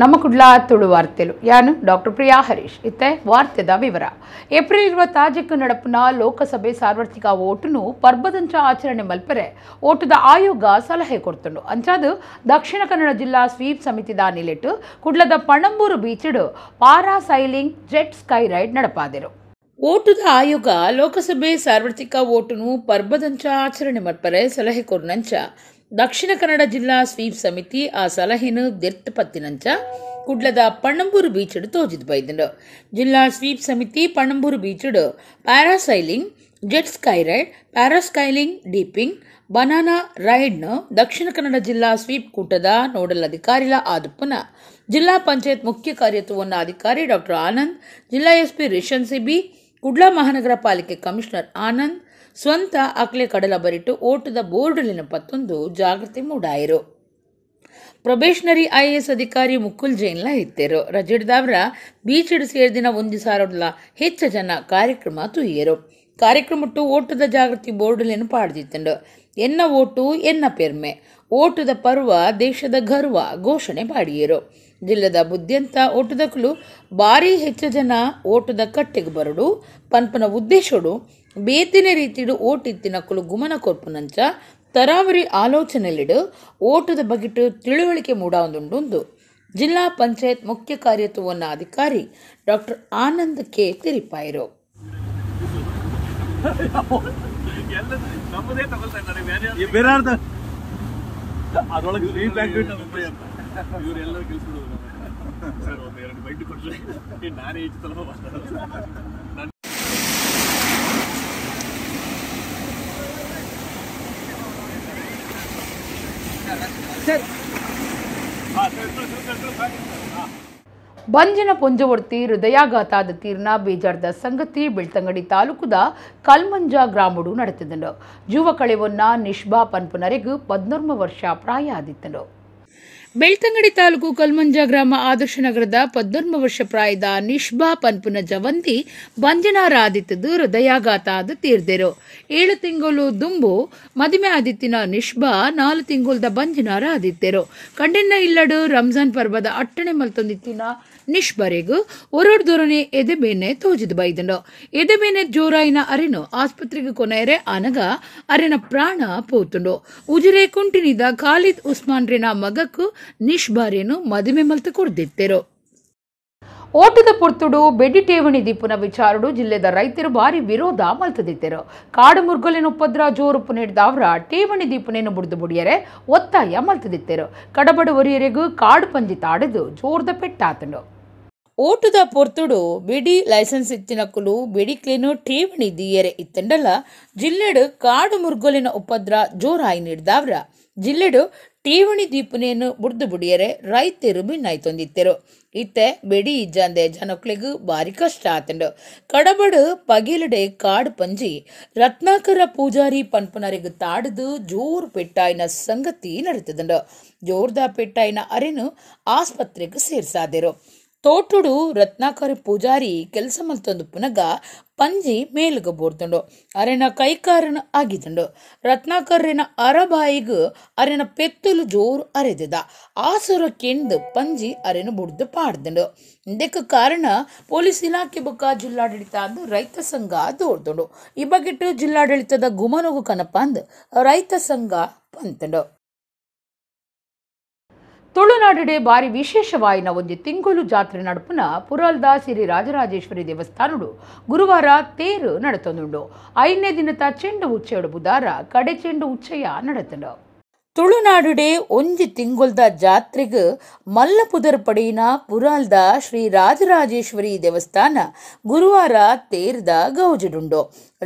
ನಮ್ಮ ಕುಡ್ಲ ತುಳು ವಾರ್ತೆಲು ಯಾನು ಡಾಕ್ಟರ್ ಪ್ರಿಯಾ ಹರೀಶ್ ಇತ್ತೆ ವಾರ್ತೆದ ವಿವರ ಏಪ್ರಿಲ್ ಇರುವ ತಾಜಕ್ಕೆ ನಡಪುನ ಲೋಕಸಭೆ ಸಾರ್ವತ್ರಿಕ ಓಟುನು ಪರ್ಬದಂಚ ಆಚರಣೆ ಮಲ್ಪರೆ ಓಟದ ಆಯೋಗ ಸಲಹೆ ಕೊಡ್ತುಂಡು ಅಂಚಾದು ದಕ್ಷಿಣ ಕನ್ನಡ ಜಿಲ್ಲಾ ಸ್ವೀಪ್ ಸಮಿತಿದ ನಿಲೆಟು ಕುಡ್ಲದ ಪಣಂಬೂರು ಬೀಚಡು parasailing jet ski ride ನಡಪಾದರು ಓಟದ ಆಯೋಗ ಲೋಕಸಭೆ ಸಾರ್ವತ್ರಿಕ ಓಟುನು ಪರ್ಬದಂಚ ಆಚರಣೆ ಮಲ್ಪರೆ ಸಲಹೆ ಕೊರ್ನಂಚ ದಕ್ಷಿಣ ಕನ್ನಡ ಜಿಲ್ಲಾ ಸ್ವೀಪ್ ಸಮಿತಿ ಆ ಸಲಹೆನು ಪತ್ತಿನಂಚ ಕುಡ್ಲದ ಪಣಂಬೂರು ಬೀಚಡು ತೋಜಿದ್ ಬೈದನು ಜಿಲ್ಲಾ ಸ್ವೀಪ್ ಸಮಿತಿ ಪಣಂಬೂರು ಬೀಚಡು parasailing jet ski ride parasailing dipping banana ನ ದಕ್ಷಿಣ ಕನ್ನಡ ಜಿಲ್ಲಾ ಸ್ವೀಪ್ ಕೂಟದ ನೋಡಲ್ ಅಧಿಕಾರಿಲ ಆದಪ್ಪನ ಜಿಲ್ಲಾ ಪಂಚಾಯತ್ ಮುಖ್ಯ ಕಾರ್ಯತ್ವವನ್ನು ಅಧಿಕಾರಿ ಡಾಕ್ಟರ್ ಆನಂದ್ ಜಿಲ್ಲಾ ಎಸ್ಪಿ ರಿಷನ್ ಸಿಬಿ ಕುಡ್ಲಾ ಮಹಾನಗರ ಪಾಲಿಕೆ ಕಮಿಷನರ್ ಆನಂದ್ ಸ್ವಂತ ಅಕ್ಲೆ ಕಡಲ ಬರಿಟ್ಟು ಓಟದ ಬೋರ್ಡಲಿನ ಪತ್ತೊಂದು ಜಾಗೃತಿ ಮೂಡಾಯಿರು ಪ್ರೊಬೇಷನರಿ ಐ ಎಸ್ ಅಧಿಕಾರಿ ಮುಕುಲ್ ಜೈನ್ಲ ಇತ್ತೇರು ರಜಡ್ದಾವ್ರ ಬೀಚಿಡು ಸೇರಿದಿನ ಒಂದು ಸಾರಲ್ಲ ಹೆಚ್ಚು ಜನ ಕಾರ್ಯಕ್ರಮ ತುಯ್ಯರು ಕಾರ್ಯಕ್ರಮಟ್ಟು ಓಟದ ಜಾಗೃತಿ ಬೋರ್ಡಲಿನ ಪಾಡ್ದಿತ್ತಂಡು ಎನ್ನ ಓಟು ಎನ್ನ ಪೆರ್ಮೆ ಓಟದ ಪರ್ವ ದೇಶದ ಗರ್ವ ಘೋಷಣೆ ಮಾಡಿಯರು ಜಿಲ್ಲೆದ ಬುದ್ಧಿಯಂತ ಓಟದಕ್ಕಲು ಬಾರಿ ಹೆಚ್ಚು ಜನ ಓಟದ ಕಟ್ಟೆಗೆ ಬರಡು ಪನ್ಪನ ಉದ್ದೇಶಡು ಬೇತಿನ ರೀತಿಡು ಇತ್ತಿನಕ್ಕಲು ಗುಮನ ಕೊರ್ಪುನಂಚ ತರಾವರಿ ಆಲೋಚನೆಲ್ಲಿಡು ಓಟದ ಬಗಿಟು ತಿಳುವಳಿಕೆ ಮೂಡಾವೊಂದುಂಡು ಜಿಲ್ಲಾ ಪಂಚಾಯತ್ ಮುಖ್ಯ ಕಾರ್ಯತ್ವವನ್ನ ಅಧಿಕಾರಿ ಡಾಕ್ಟರ್ ಆನಂದ್ ಕೆ ತಿರಿಪಾಯಿರು ಬಂಜಿನ ಪುಂಜವರ್ತಿ ಹೃದಯಾಘಾತಾದ ತೀರ್ನ ಬೇಜಾರ್ದ ಸಂಗತಿ ಬೆಳ್ತಂಗಡಿ ತಾಲೂಕುದ ಕಲ್ಮಂಜ ಗ್ರಾಮಡು ನಡೆತಿದ್ದನು ಯುವ ಕಳೆವನ್ನ ನಿಷ್ಬಾ ಪನ್ಪುನರೆಗೂ ಪದ್ನೊರ್ಮ ವರ್ಷ ಪ್ರಾಯ ಆದಿತ್ತನು ಬೆಳ್ತಂಗಡಿ ತಾಲೂಕು ಕಲ್ಮಂಜ ಗ್ರಾಮ ಆದರ್ಶ ನಗರದ ವರ್ಷ ಪ್ರಾಯದ ನಿಷ್ಭಾ ಪನ್ಪುನ ಜವಂತಿ ಬಂಜನಾರಾದಿತ್ತದು ಹೃದಯಾಘಾತ ಆದ ತೀರ್ದೆರು ಏಳು ತಿಂಗಳು ದುಂಬು ಮದುವೆ ಆದಿತ್ತಿನ ನಿಷ್ಭಾ ನಾಲ್ಕು ತಿಂಗುಲ್ದ ಬಂಜನಾರ ಆದಿತ್ಯರು ಕಂಡಿನ ಇಲ್ಲಡು ರಂಜಾನ್ ಪರ್ವದ ಅಟ್ಟಣೆ ಮಲ್ತೊಂದಿತ್ತಿನ ನಿಷ್ಬರೆಗು ಒರೊಡ್ದೊರನೆ ಎದೆಬೇನೆ ತೋಜಿದು ಬೈದನು ಎದೆಬೇನೆ ಜೋರಾಯಿನ ಅರಿನು ಆಸ್ಪತ್ರೆಗೆ ಕೊನೆಯರೆ ಅನಗ ಅರೆನ ಪ್ರಾಣ ಪೋತುಂಡು ಉಜಿರೆ ಕುಂಟಿನಿದ ಖಾಲಿದ್ ಉಸ್ಮಾನ್ರಿನ ಮಗಕ್ಕೂ ನಿಷ್ಬಾರೇನು ಮದುವೆ ಮಲ್ತ ಕೊಡ್ದಿತ್ತೇರು ಓಟದ ಪುರ್ತುಡು ಬೆಡಿ ಠೇವಣಿ ದಿಪ್ಪುನ ವಿಚಾರಡು ಜಿಲ್ಲೆದ ರೈತರು ಭಾರಿ ವಿರೋಧ ಮಲ್ತದಿತ್ತರು ಕಾಡು ಮುರ್ಗಲಿನ ಉಪದ್ರ ಜೋರು ಪುನಿಡ್ದ ಅವರ ಠೇವಣಿ ದೀಪನೇನು ಬುಡಿದು ಬುಡಿಯರೆ ಒತ್ತಾಯ ಮಲ್ತದಿತ್ತರು ಕಡಬಡ ಒರಿಯರೆಗೂ ಕಾಡು ಪಂಜಿ ತಾಡದು ಜೋರ್ದ ಪೆಟ್ಟಾತಂಡು ಬಿಡಿ ಲೈಸೆನ್ಸ್ ಲೈಸೆನ್ಸ್ ಕುಲು ಬಿಡಿ ಕ್ಲೀನ್ ಠೇವಣಿ ದಿಯರೆ ಇತ್ತಂಡಲ್ಲ ಜಿಲ್ಲೆಡು ಕಾಡು ಮುರ್ಗೊಲಿನ ಉಪದ್ರ ಜೋರಾಯಿ ನೀಡಿದಾವ್ರ ಜಿಲ್ಲೆಡು ಠೇವಣಿ ದೀಪನೆಯನ್ನು ಬುಡ್ದು ಬುಡಿಯರೆ ರೈತರು ಬಿನ್ನಾಯ್ತೊಂದಿತ್ತರು ಇತ್ತೆ ಬೆಡಿ ಇಜ್ಜಾಂದೆ ಜನಕ್ಳಿಗೂ ಬಾರಿ ಕಷ್ಟ ಆತಂಡು ಕಡಬಡು ಪಗಿಲಡೆ ಕಾಡು ಪಂಜಿ ರತ್ನಾಕರ ಪೂಜಾರಿ ಪಂಪನರಿಗು ತಾಡದು ಜೋರ್ ಪೆಟ್ಟಾಯಿನ ಸಂಗತಿ ನಡೀತದಂಡು ಜೋರ್ದ ಪೆಟ್ಟಾಯಿನ ಅರಿನು ಆಸ್ಪತ್ರೆಗೂ ಸೇರ್ಸಾದರು ತೋಟುಡು ರತ್ನಾಕರಿ ಪೂಜಾರಿ ಕೆಲಸ ಮಲ್ತೊಂದು ಪುನಗ ಪಂಜಿ ಮೇಲುಗ ಬೋರ್ತುಂಡು ಅರೆನ ಕೈಕಾರನ ಆಗಿತುಂಡು ರತ್ನಾಕರ್ರಿನ ಅರಬಾಯಿಗ್ ಅರೆನ ಪೆತ್ತಲು ಜೋರು ಅರೆದಿದ ಆಸುರ ಕೆಂಡು ಪಂಜಿ ಅರೆನ ಬುಡ್ದು ಪಾಡ್ದಂಡು ಇದಕ್ಕೆ ಕಾರಣ ಪೊಲೀಸ್ ಇಲಾಖೆ ಬುಕ್ಕ ಜಿಲ್ಲಾಡಳಿತ ಅಂದು ರೈತ ಸಂಘ ತೋಡ್ದುಂಡು ಈ ಬಗ್ಗೆ ಜಿಲ್ಲಾಡಳಿತದ ಗುಮನಗು ಕನಪ ಅಂದು ರೈತ ಸಂಘ ಪಂತುಂಡು ತುಳುನಾಡಿಡೆ ಬಾರಿ ವಿಶೇಷವಾಯಿನ ಒಂದು ತಿಂಗಳು ಜಾತ್ರೆ ನಡಪುನ ಪುರಲ್ದ ಶ್ರೀ ರಾಜರಾಜೇಶ್ವರಿ ದೇವಸ್ಥಾನಡು ಗುರುವಾರ ತೇರು ನಡತನುಂಡು ಐದನೇ ದಿನದ ಚೆಂಡು ಉಚ್ಚೆಯಡು ಬುಧಾರ ಕಡೆ ಚೆಂಡು ಉಚ್ಚಯ ನಡತನು ತುಳುನಾಡುಡೆ ಒಂಜಿ ತಿಂಗುಲ್ದ ಜಾತ್ರೆಗ್ ಮಲ್ಲಪುದರ್ ಪಡೆಯಿನ ಪುರಾಲ್ದ ಶ್ರೀ ರಾಜರಾಜೇಶ್ವರಿ ದೇವಸ್ಥಾನ ಗುರುವಾರ ತೇರ್ದ ಗೌಜಡುಂಡು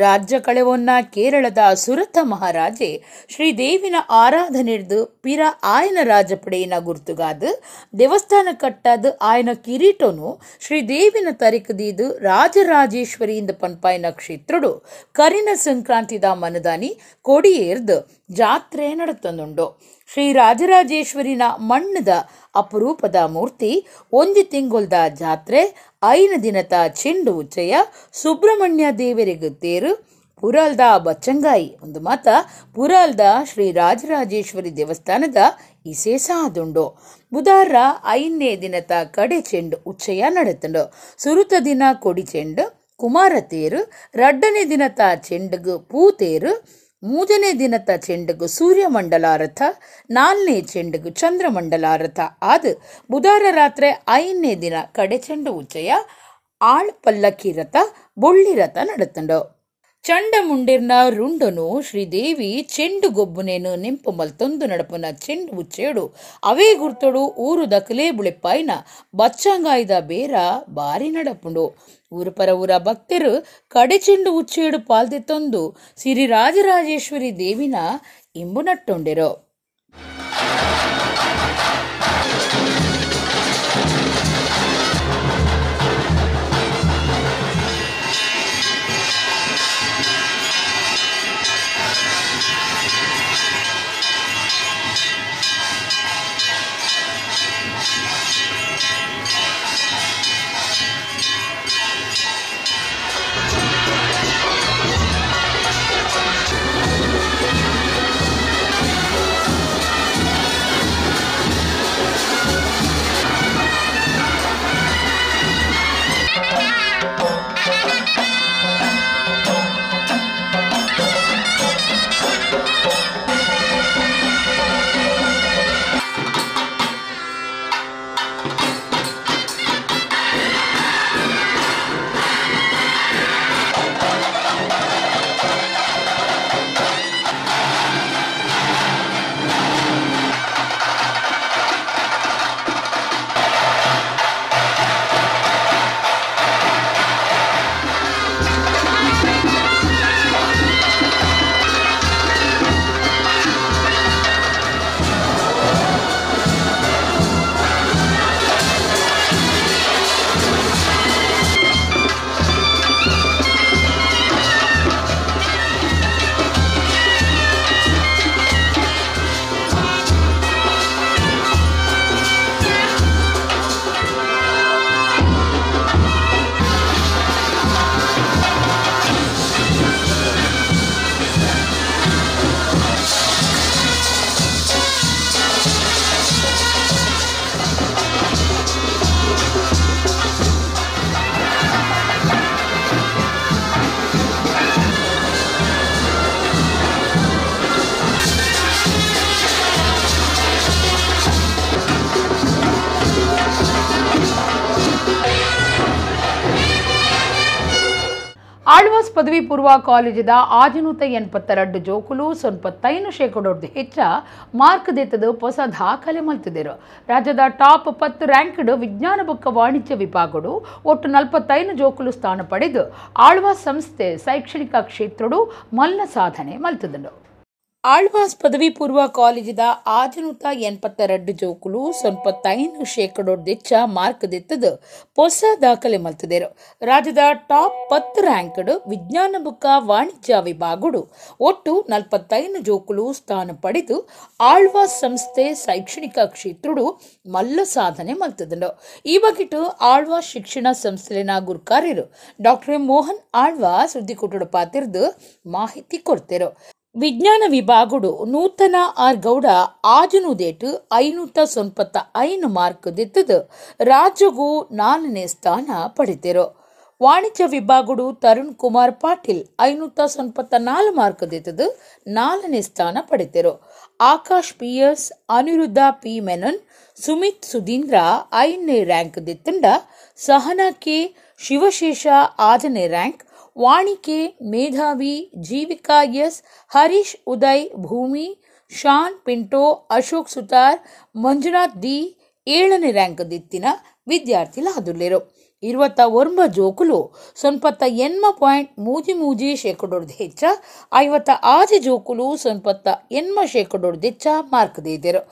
ರಾಜ್ಯ ಕಳೆವನ್ನ ಕೇರಳದ ಸುರತ ಮಹಾರಾಜೆ ಶ್ರೀದೇವಿನ ಆರಾಧನೆ ಪಿರ ಆಯನ ರಾಜಪಡೆಯನ ಗುರುತುಗಾದ ದೇವಸ್ಥಾನ ಕಟ್ಟಾದ ಆಯನ ಕಿರೀಟನು ಶ್ರೀದೇವಿನ ತರಿಕದೀದು ರಾಜರಾಜೇಶ್ವರಿಯಿಂದ ಪನ್ಪಾಯಿನ ಕ್ಷೇತ್ರಡು ಕರಿನ ಸಂಕ್ರಾಂತಿದ ಮನದಾನಿ ಕೊಡಿಯೇರ್ದು ಜಾತ್ರೆ ನಡೆತನುಂಡು ಶ್ರೀ ರಾಜರಾಜೇಶ್ವರಿನ ಮಣ್ಣದ ಅಪರೂಪದ ಮೂರ್ತಿ ಒಂದು ತಿಂಗುಲ್ದ ಜಾತ್ರೆ ಐನ ದಿನದ ಚೆಂಡು ಉಚ್ಚಯ ಸುಬ್ರಹ್ಮಣ್ಯ ದೇವರಿಗೆ ತೇರು ಪುರಾಲ್ದ ಬಚ್ಚಂಗಾಯಿ ಒಂದು ಮಾತ ಪುರಾಲ್ದ ಶ್ರೀ ರಾಜರಾಜೇಶ್ವರಿ ದೇವಸ್ಥಾನದ ಇಸೇಸ ಅದುಂಡು ಬುಧಾರ ಐನೇ ದಿನತ ಕಡೆ ಚೆಂಡು ಉಚ್ಚಯ ನಡೆತಂಡು ಸುರುತ ದಿನ ಕೊಡಿ ಚೆಂಡು ಕುಮಾರ ತೇರು ರಡ್ಡನೇ ದಿನತ ಚೆಂಡು ಪೂ ತೇರು ಮೂರನೇ ದಿನದ ಚೆಂಡಗು ಸೂರ್ಯಮಂಡಲಾರಥ ನಾಲ್ನೇ ಚೆಂಡಗು ಚಂದ್ರಮಂಡಲಾರಥ ಆದ ಬುಧಾರ ರಾತ್ರಿ ಐದನೇ ದಿನ ಕಡೆ ಚೆಂಡು ಉಚ್ಚಯ ಆಳ್ ಪಲ್ಲಕ್ಕಿ ರಥ ಬೊಳ್ಳಿ ರಥ ನಡತಂಡು ಚಂಡಮುಂಡಿರ್ನ ರುಂಡನು ಶ್ರೀದೇವಿ ಚೆಂಡು ಗೊಬ್ಬುನೇನು ನೆಂಪು ಮಲ್ತೊಂದು ನಡಪನ ಚೆಂಡು ಉಚ್ಚೇಡು ಅವೇ ಗುರ್ತೊಡು ಊರು ದಕಲೆ ಬುಳೆಪ್ಪಾಯ್ನ ಬಚ್ಚಂಗಾಯ್ದ ಬೇರ ಬಾರಿ ನಡಪುಂಡು ಊರು ಪರ ಊರ ಭಕ್ತರು ಕಡೆ ಚೆಂಡು ಉಚ್ಚೇಡು ಪಾಲ್ದೆ ತಂದು ಸಿರಿ ರಾಜರಾಜೇಶ್ವರಿ ದೇವಿನ ಇಂಬು ನಟ್ಟೊಂಡಿರೋ ಆಳ್ವಾಸ್ ಪದವಿ ಪೂರ್ವ ಕಾಲೇಜದ ಆಜನೂತ ಎನ್ಪತ್ತೆರಡು ಜೋಕುಲು ಸೊನ್ಪತ್ತೈನು ಶೇಕಡೋದು ಹೆಚ್ಚ ಮಾರ್ಕ್ ದೆತ್ತದು ಹೊಸ ದಾಖಲೆ ಮಲ್ತಿದ್ದರು ರಾಜ್ಯದ ಟಾಪ್ ಪತ್ತು ರ್ಯಾಂಕ್ಡ್ ವಿಜ್ಞಾನ ಬುಕ್ಕ ವಾಣಿಜ್ಯ ವಿಭಾಗಗಳು ಒಟ್ಟು ನಲ್ಪತ್ತೈದು ಜೋಕುಲು ಸ್ಥಾನ ಪಡೆದು ಆಳ್ವಾಸ್ ಸಂಸ್ಥೆ ಶೈಕ್ಷಣಿಕ ಕ್ಷೇತ್ರಡು ಮಲ್ಲ ಸಾಧನೆ ಮಲ್ತಿದ್ದರು ಆಳ್ವಾಸ್ ಪದವಿ ಪೂರ್ವ ಕಾಲೇಜಿದ ಆಜನೂತ ಎನ್ಪತ್ತೆರಡು ಜೋಕುಲು ಸೊನ್ಪತ್ತೈದು ಶೇಕಡೋ ಮಾರ್ಕ್ ದಿತ್ತದ ಹೊಸ ದಾಖಲೆ ಮಲ್ತದೇರು ರಾಜ್ಯದ ಟಾಪ್ ಪತ್ತು ರ್ಯಾಂಕ್ಡ್ ವಿಜ್ಞಾನ ಬುಕ್ಕ ವಾಣಿಜ್ಯ ವಿಭಾಗಡು ಒಟ್ಟು ನಲ್ಪತ್ತೈದು ಜೋಕುಲು ಸ್ಥಾನ ಪಡೆದು ಆಳ್ವಾಸ್ ಸಂಸ್ಥೆ ಶೈಕ್ಷಣಿಕ ಕ್ಷೇತ್ರಡು ಮಲ್ಲ ಸಾಧನೆ ಮಲ್ತದಂಡು ಈ ಬಗ್ಗೆಟು ಆಳ್ವಾಸ್ ಶಿಕ್ಷಣ ಸಂಸ್ಥೆನ ಗುರುಕಾರ್ಯರು ಡಾಕ್ಟರ್ ಮೋಹನ್ ಆಳ್ವಾ ಸುದ್ದಿ ಕೊಟ್ಟಡ ಮಾಹಿತಿ ಕೊಡ್ತಿರು ವಿಜ್ಞಾನ ವಿಭಾಗಡು ನೂತನ ಆರ್ ಗೌಡ ಆಜನು ದೇಟ್ ಐನೂತ ಸೊನ್ಪತ್ತ ಐನು ಮಾರ್ಕ್ ದಿತ್ತದ ರಾಜ್ಯವು ನಾಲ್ನೇ ಸ್ಥಾನ ಪಡೆದಿರು ವಾಣಿಜ್ಯ ವಿಭಾಗಡು ತರುಣ್ ಕುಮಾರ್ ಪಾಟೀಲ್ ಐನೂತ ಸೊನ್ಪತ್ತ ನಾಲ್ ಮಾರ್ಕ್ ದಿತ್ತದ ನಾಲ್ನೇ ಸ್ಥಾನ ಪಡೆದಿರು Akash P S Aniruddha P Menon Sumith Sudheendra ಐನೇ ರ್ಯಾಂಕ್ ದಿತ್ತಂಡ ಸಹನಾ ಕೆ ಶಿವಶೇಷ ಆರನೇ ರ್ಯಾಂಕ್ ವಾಣಿಕೆ ಮೇಧಾವಿ ಜೀವಿಕಾ ಎಸ್ ಹರೀಶ್ ಉದಯ್ ಭೂಮಿ ಶಾನ್ ಪಿಂಟೋ ಅಶೋಕ್ ಸುತಾರ್ ಮಂಜುನಾಥ್ ಡಿ ಏಳನೇ ರ್ಯಾಂಕ್ ದಿತ್ತಿನ ವಿದ್ಯಾರ್ಥಿ ವಿದ್ಯಾರ್ಥಿಲಾದುಲ್ಲೆರು ಇರುವತ್ತ ಒಂಬ ಜೋಕುಲು ಸೊನ್ಪತ್ತ ಎನ್ಮ ಪಾಯಿಂಟ್ ಮೂಜಿ ಮೂಜಿ ಶೇಕಡೋರ್ದು ಹೆಚ್ಚ ಐವತ್ತ ಆಜಿ ಜೋಕುಲು ಸೊನ್ಪತ್ತ ಎನ್ಮ ಶೇಕಡೋರ್ದು ಹೆಚ್ಚ ಮಾರ್ಕ್ ದೇದರು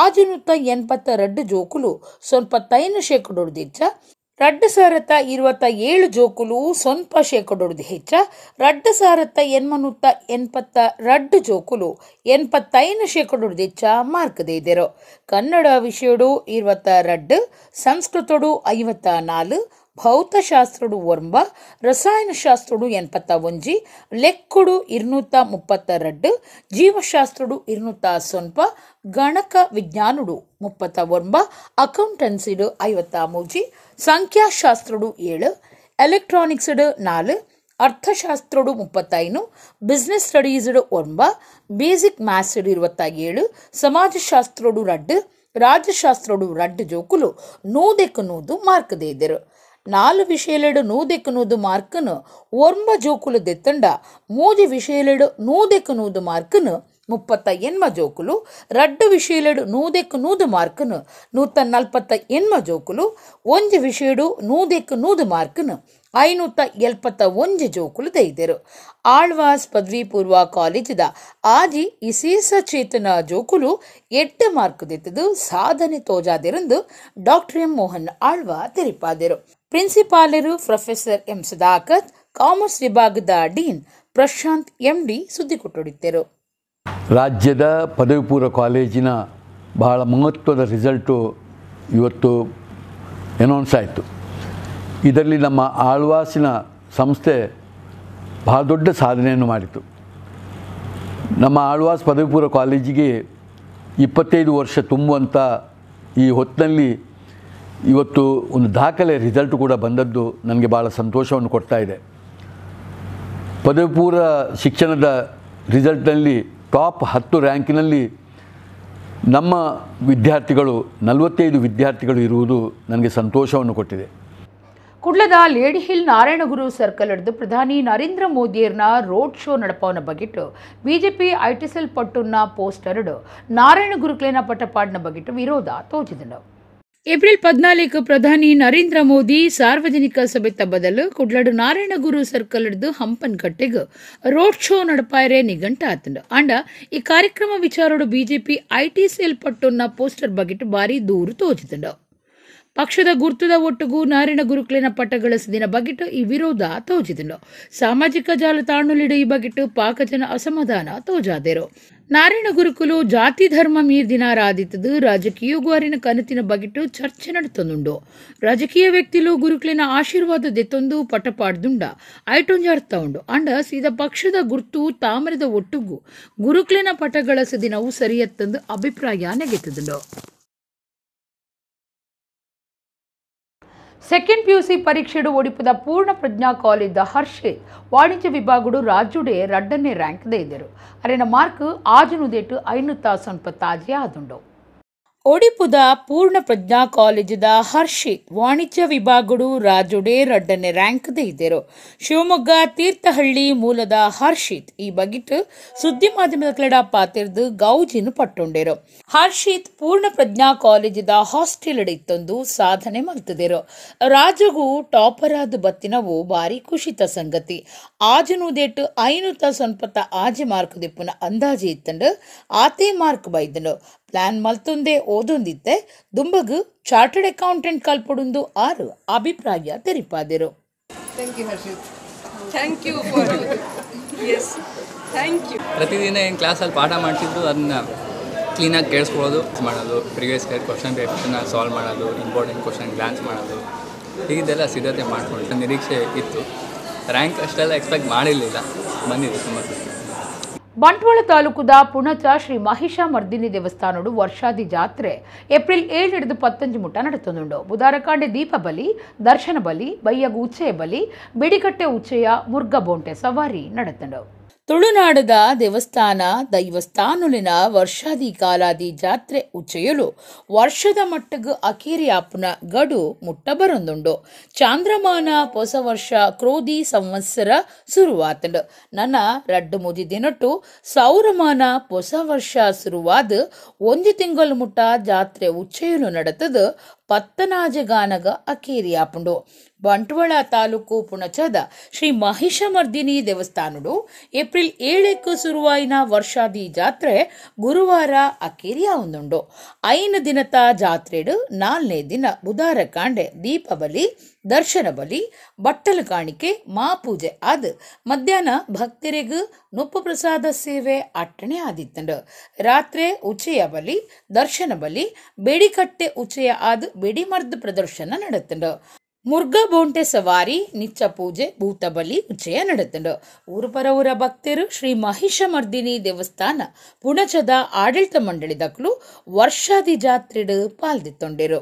ಆಜುನುತ್ತ ಎನ್ಪತ್ತ ರಡ್ಡು ಜೋಕುಲು ಸೊನ್ಪತ್ತೈನು ಶೇಕಡೋರ್ದು ಹೆಚ್ಚ ರಡ್ಡ ಸಾರತ ಇರುವತ್ತ ಏಳು ಜೋಕುಲು ಸ್ವಲ್ಪ ಶೇಕಡೊಡ್ದು ಹೆಚ್ಚ ರಡ್ಡ ಸಾರತ ಎನ್ಮನುತ್ತ ಎನ್ಪತ್ತ ರಡ್ಡು ಜೋಕುಲು ಎನ್ಪತ್ತೈನ ಶೇಕಡೊಡ್ದು ಹೆಚ್ಚ ಮಾರ್ಕ್ ದೇದೆರೋ ಕನ್ನಡ ವಿಷಯಡು ಇರುವತ್ತ ರಡ್ಡು ಸಂಸ್ಕೃತಡು ಐವತ್ತ ನಾಲ್ ಭೌತಶಾಸ್ತ್ರಡು ಒಂಬ ರಸಾಯನಶಾಸ್ತ್ರಡು ಎನ್ಪತ್ತ ಒಂಜಿ ಲೆಕ್ಕುಡು ಇರ್ನೂತ ಮುಪ್ಪತ್ತ ರಡ್ಡು ಜೀವಶಾಸ್ತ್ರಡು ಇರ್ನೂತ ಸ್ವಲ್ಪ ಗಣಕ ವಿಜ್ಞಾನುಡು ಮುಪ್ಪತ್ತ ಒಂಬ ಅಕೌಂಟೆನ್ಸಿಡು ಐವತ್ತ ಮೂಜಿ ಸಂಖ್ಯಾಶಾಸ್ತ್ರಡು ಏಳು ಎಲೆಕ್ಟ್ರಾನಿಕ್ಸ್ಡು ನಾಲ್ ಅರ್ಥಶಾಸ್ತ್ರಡು ಮುಪ್ಪತ್ತೈನು ಬಿಸ್ನೆಸ್ ಸ್ಟಡೀಸ್ಡು ಒಂಬ ಬೇಸಿಕ್ ಮ್ಯಾಥ್ಸ್ಡು ಇರುವತ್ತ ಏಳು ಸಮಾಜಶಾಸ್ತ್ರಡು ರಡ್ಡು ರಾಜ್ಯಶಾಸ್ತ್ರಡು ರಡ್ಡು ಜೋಕುಲು ನೋದೆಕ್ ನೋದು ಮಾರ್ಕ್ ದೇದರು ನಾಲ್ ವಿಷೇಲೆಡ್ ನೂದೆಕ್ ನೂದು ಮಾರ್ಕ್ನ್ ಒರ್ಮ ಜೋಕುಲುದೆತ್ತುಂಡ ಮೂಜಿ ವಿಷೇಲೆಡ್ ನೂದೆಕ್ ನೂದು ಮಾರ್ಕ್ನ್ ಮುಪ್ಪತ್ತ ಎನ್ಮ ಜೋಕುಲು ರಡ್ಡ್ ವಿಷೇಲೆಡ್ ನೂದೆಕ್ ನೂದು ಮಾರ್ಕ್ನು ನೂತ ನಲ್ಪತ್ತ ಎನ್ಮ ಜೋಕುಲು ಒಂಜಿ ವಿಷಯಡು ನೂದೆಕ್ ನೂದು ಮಾರ್ಕ್ನ್ ಐನೂತ ಎಲ್ಪತ್ತ ಒಂಜಿ ಜೋಕುಲು ದೈದೆರು ಆಳ್ವಾಸ್ ಪದವಿ ಪೂರ್ವ ಕಾಲೇಜದ ಆಜಿ ಇಸೀಸ ಚೇತನ ಜೋಕುಲು ಎಟ್ಟ ಮಾರ್ಕ್ ದೆತ್ತದು ಸಾಧನೆ ತೋಜಾದಿರಂದು ಡಾಕ್ಟರ್ ಎಂ ಮೋಹನ್ ಆಳ್ವಾ ತೆರಿಪಾದರು ಪ್ರಿನ್ಸಿಪಾಲರು ಪ್ರೊಫೆಸರ್ ಎಂ ಸದಾಕತ್ ಕಾಮರ್ಸ್ ವಿಭಾಗದ ಡೀನ್ ಪ್ರಶಾಂತ್ ಎಂ ಡಿ ಸುದ್ದಿ ಕೊಟ್ಟೊಡಿದ್ದರು ರಾಜ್ಯದ ಪದವಿ ಪೂರ್ವ ಕಾಲೇಜಿನ ಬಹಳ ಮಹತ್ವದ ರಿಸಲ್ಟು ಇವತ್ತು ಅನೌನ್ಸ್ ಆಯಿತು ಇದರಲ್ಲಿ ನಮ್ಮ ಆಳ್ವಾಸಿನ ಸಂಸ್ಥೆ ಬಹಳ ದೊಡ್ಡ ಸಾಧನೆಯನ್ನು ಮಾಡಿತು ನಮ್ಮ ಆಳ್ವಾಸ್ ಪದವಿ ಕಾಲೇಜಿಗೆ ಇಪ್ಪತ್ತೈದು ವರ್ಷ ತುಂಬುವಂಥ ಈ ಹೊತ್ತಿನಲ್ಲಿ ಇವತ್ತು ಒಂದು ದಾಖಲೆ ರಿಸಲ್ಟ್ ಕೂಡ ಬಂದದ್ದು ನನಗೆ ಭಾಳ ಸಂತೋಷವನ್ನು ಕೊಡ್ತಾ ಇದೆ ಪದವಿ ಶಿಕ್ಷಣದ ರಿಸಲ್ಟ್ನಲ್ಲಿ ಟಾಪ್ ಹತ್ತು ರ್ಯಾಂಕಿನಲ್ಲಿ ನಮ್ಮ ವಿದ್ಯಾರ್ಥಿಗಳು ನಲವತ್ತೈದು ವಿದ್ಯಾರ್ಥಿಗಳು ಇರುವುದು ನನಗೆ ಸಂತೋಷವನ್ನು ಕೊಟ್ಟಿದೆ ಕುಡ್ಲದ ಲೇಡಿ ಹಿಲ್ ನಾರಾಯಣಗುರು ಸರ್ಕಲ್ ಹಿಡಿದು ಪ್ರಧಾನಿ ನರೇಂದ್ರ ಮೋದಿಯವ್ರನ್ನ ರೋಡ್ ಶೋ ನಡಪವನ್ನ ಬಗ್ಗೆಟ್ಟು ಬಿಜೆಪಿ ಐಟಿ ಸೆಲ್ ಪಟ್ಟುನ ಪೋಸ್ಟರ್ ನಾರಾಯಣ ಗುರುಕ್ಲೇನ ಪಟ್ಟಪಾಡ್ನ ಬಗ್ಗೆಟ್ಟು ವಿರೋಧ ತೋಚಿದನು ಏಪ್ರಿಲ್ ಪದ್ನಾಲ್ಕು ಪ್ರಧಾನಿ ನರೇಂದ್ರ ಮೋದಿ ಸಾರ್ವಜನಿಕ ಸಭೆ ಬದಲು ಕುಡ್ಲಡು ನಾರಾಯಣಗುರು ಸರ್ಕಲ್ ಹಿಡಿದು ಹಂಪನ್ಕಟ್ಟೆಗೂ ರೋಡ್ ಶೋ ನಡಪಾಯರೆ ನಿಘಂಟ ಆತಂಡು ಅಂಡ ಈ ಕಾರ್ಯಕ್ರಮ ವಿಚಾರಡು ಬಿಜೆಪಿ ಐಟಿ ಸೆಲ್ ಪಟ್ಟುನ ಪೋಸ್ಟರ್ ಬಗ್ಗೆಟ್ಟು ಭಾರಿ ದೂರು ತೋಚಿತಂಡು ಪಕ್ಷದ ಗುರ್ತದ ಒಟ್ಟುಗೂ ನಾರಿನ ಗುರುಕುಲಿನ ದಿನ ಬಗೆಟು ಈ ವಿರೋಧ ತೋಜಿದನು ಸಾಮಾಜಿಕ ಜಾಲತಾಣಲಿಡು ಈ ಪಾಕ ಪಾಕಜನ ಅಸಮಾಧಾನ ತೋಜಾದರು ನಾರಾಯಣ ಗುರುಕುಲು ಜಾತಿ ಧರ್ಮ ಮೀರ್ದಿನಾರಾದಿತ್ತದು ರಾಜಕೀಯ ಗುವಾರಿನ ಕನತಿನ ಬಗೆಟು ಚರ್ಚೆ ನಡೆತೊಂದುಂಡು ರಾಜಕೀಯ ವ್ಯಕ್ತಿಲು ಗುರುಕುಲಿನ ಆಶೀರ್ವಾದ ದೆತ್ತೊಂದು ಪಟಪಾಡ್ದುಂಡ ಐಟೊಂಜಿ ಉಂಡು ಅಂಡ ಸೀದ ಪಕ್ಷದ ಗುರ್ತು ತಾಮ್ರದ ಒಟ್ಟುಗು ಗುರುಕುಲಿನ ದಿನವು ಸರಿಯತ್ತಂದು ಅಭಿಪ್ರಾಯ ನೆಗೆತದುಂಡು ಸೆಕೆಂಡ್ ಪಿ ಯು ಸಿ ಪರೀಕ್ಷೆಡು ಓಡಿಪದ ಪೂರ್ಣ ಪ್ರಜ್ಞಾ ಕಾಲೇಜ್ ಹರ್ಷೆ, ವಾಣಿಜ್ಯ ವಿಭಾಗಡು ರಾಜುಡೆ ರಡ್ಡನೇ ರ್ಯಾಂಕ್ ದೇದರು ಅರೆನ ಮಾರ್ಕ್ ದೇಟು ಐನೂತ್ತ ಸ್ವಲ್ಪ ತಾಜೆ ಆದುಂಡು ಒಡಿಪುದ ಪೂರ್ಣ ಪ್ರಜ್ಞಾ ಕಾಲೇಜದ ಹರ್ಷಿತ್ ವಾಣಿಜ್ಯ ವಿಭಾಗಡು ರ್ಯಾಂಕ್ ರ್ಯಾಂಕ್ ಇದ್ದರು ಶಿವಮೊಗ್ಗ ತೀರ್ಥಹಳ್ಳಿ ಮೂಲದ ಹರ್ಷಿತ್ ಈ ಬಗಿಟ್ ಸುದ್ದಿ ಮಾಧ್ಯಮದ ಕಲಡ ಪಾತಿರ್ದು ಗೌಜಿನ ಪಟ್ಟೊಂಡೆರು ಹರ್ಷಿತ್ ಪೂರ್ಣ ಪ್ರಜ್ಞಾ ಕಾಲೇಜದ ಹಾಸ್ಟೆಲ್ ಇತ್ತೊಂದು ಸಾಧನೆ ಮಾಡ್ತಿದ್ದರು ರಾಜುಗು ಟಾಪರ್ ಆದ ಬತ್ತಿನವು ಭಾರಿ ಖುಷಿತ ಸಂಗತಿ ದೇಟ್ ಐನೂತ ಸ್ವಲ್ಪ ಆಜೆ ಮಾರ್ಕ್ ದಿಪ್ಪುನ ಅಂದಾಜಿ ಇತ್ತಂಡು ಆತೆ ಮಾರ್ಕ್ ಬೈದನು ಪ್ಲಾನ್ ಮಲ್ತೊಂದೆ ಓದೊಂದಿತ್ತೆ ದುಂಬಗು ಚಾರ್ಟರ್ಡ್ ಅಕೌಂಟೆಂಟ್ ಕಲ್ಪಡುಂದು ಆರು ಅಭಿಪ್ರಾಯ ತೆರಿಪಾದಿರು thank you thank you yes thank you ಪ್ರತಿದಿನ ಏನು ಕ್ಲಾಸಲ್ಲಿ ಪಾಠ ಮಾಡ್ತಿದ್ದು ಅದನ್ನ ಕ್ಲೀನಾಗಿ ಕೇಳಿಸ್ಕೊಳ್ಳೋದು ಮಾಡೋದು ಪ್ರಿವಿಯಸ್ ಇಯರ್ ಕ್ವಶನ್ ಪೇಪರ್ನ ಸಾಲ್ವ್ ಮಾಡೋದು ಇಂಪಾರ್ಟೆಂಟ್ ಕ್ವಶನ್ ಗ್ಲಾನ್ಸ್ ಮಾಡೋದು ಹೀಗಿದೆಲ್ಲ ಸಿದ್ಧತೆ ಮಾಡಿಕೊಂಡು ನಿರೀಕ್ಷೆ ಇತ್ತು ರ್ಯಾಂಕ್ ಅಷ್ಟೆಲ್ಲ ಎಕ್ಸ್ಪೆಕ್ಟ್ ಮಾಡಿರಲಿಲ್ಲ ಬಂದಿದೆ ತುಂಬ ಬಂಟ್ವಾಳ ತಾಲೂಕದ ಪುಣಚ ಶ್ರೀ ಮಹಿಷಾ ಮರ್ದಿನಿ ದೇವಸ್ಥಾನಡು ವರ್ಷಾದಿ ಜಾತ್ರೆ ಏಪ್ರಿಲ್ ಏಳು ಹಿಡಿದು ಪತ್ತಂಜು ಮುಟ್ಟ ನಡೆತೊಂದುಂಡು ಬುಧಾರಕಾಂಡೆ ದೀಪ ಬಲಿ ದರ್ಶನ ಬಲಿ ಬೈಯಗು ಉಚ್ಚೆಯ ಬಲಿ ಬಿಡಿಕಟ್ಟೆ ಉಚ್ಚೆಯ ಮುರ್ಗ ಬೋಂಟೆ ಸವಾರಿ ನಡೆತಂಡವು ತುಳುನಾಡದ ದೇವಸ್ಥಾನ ದೈವಸ್ಥಾನುಲಿನ ವರ್ಷಾದಿ ಕಾಲಾದಿ ಜಾತ್ರೆ ಉಚ್ಚೆಯಲು ವರ್ಷದ ಮಟ್ಟಗ ಅಕೀರಿಯಾಪುನ ಗಡು ಬರೊಂದುಂಡು ಚಾಂದ್ರಮಾನ ಹೊಸ ವರ್ಷ ಕ್ರೋಧಿ ಸಂವತ್ಸರ ಸುರುವಾತಂಡು ನನ್ನ ರಡ್ಡು ಮುದಿ ದಿನಟ್ಟು ಸೌರಮಾನ ಹೊಸ ವರ್ಷ ಸುರುವಾದ ಒಂದು ತಿಂಗಳು ಮುಟ್ಟ ಜಾತ್ರೆ ಉಚ್ಚೆಯಲು ನಡೆತದ ಪತ್ತನಾಜಗಾನಗ ಆಪುಂಡು ಬಂಟ್ವಾಳ ತಾಲೂಕು ಪುಣಚದ ಶ್ರೀ ಮಹಿಷಮರ್ದಿನಿ ದೇವಸ್ಥಾನಡು ಏಪ್ರಿಲ್ ಏಳಕ್ಕೆ ಶುರುವಾಯಿನ ವರ್ಷಾದಿ ಜಾತ್ರೆ ಗುರುವಾರ ಅಕೇರಿಯ ಒಂದುಂಡು ಐನ ದಿನತ ಜಾತ್ರೆಡು ನಾಲ್ನೇ ದಿನ ಬುಧಾರ ಕಾಂಡೆ ದೀಪಾವಳಿ ದರ್ಶನ ಬಲಿ ಬಟ್ಟಲು ಕಾಣಿಕೆ ಮಾ ಪೂಜೆ ಆದ್ ಮಧ್ಯಾಹ್ನ ಭಕ್ತರಿಗ ನೊಪ್ಪು ಪ್ರಸಾದ ಸೇವೆ ಅಟ್ಟಣೆ ಆದಿತ್ತಂಡ ರಾತ್ರಿ ಉಚೆಯ ಬಲಿ ದರ್ಶನ ಬಲಿ ಬೇಡಿಕಟ್ಟೆ ಉಚೆಯ ಆದ್ ಮರ್ದ ಪ್ರದರ್ಶನ ನಡತಂಡ ಮುರ್ಗ ಬೋಂಟೆ ಸವಾರಿ ನಿಚ್ಚ ಪೂಜೆ ಭೂತ ಭೂತಬಲಿ ಉಚಯ ಪರ ಊರ ಭಕ್ತರು ಶ್ರೀ ಮಹಿಷಮರ್ದಿನಿ ದೇವಸ್ಥಾನ ಪುಣಚದ ಆಡಳಿತ ಮಂಡಳಿ ದಕ್ಲು ವರ್ಷಾದಿ ಜಾತ್ರೆಡು ಪಾಲ್ದಿತ್ತೊಂಡಿರು